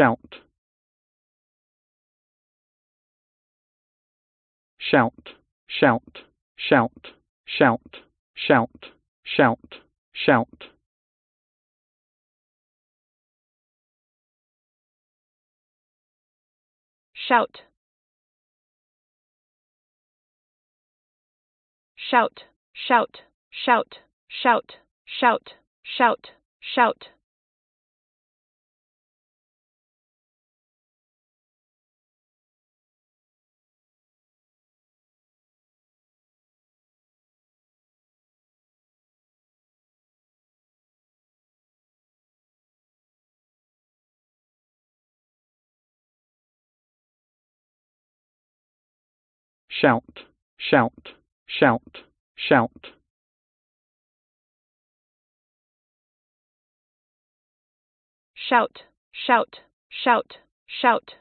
shout shout shout shout shout shout shout shout shout shout shout shout shout shout shout shout shout, shout, shout, shout. Shout, shout, shout, shout.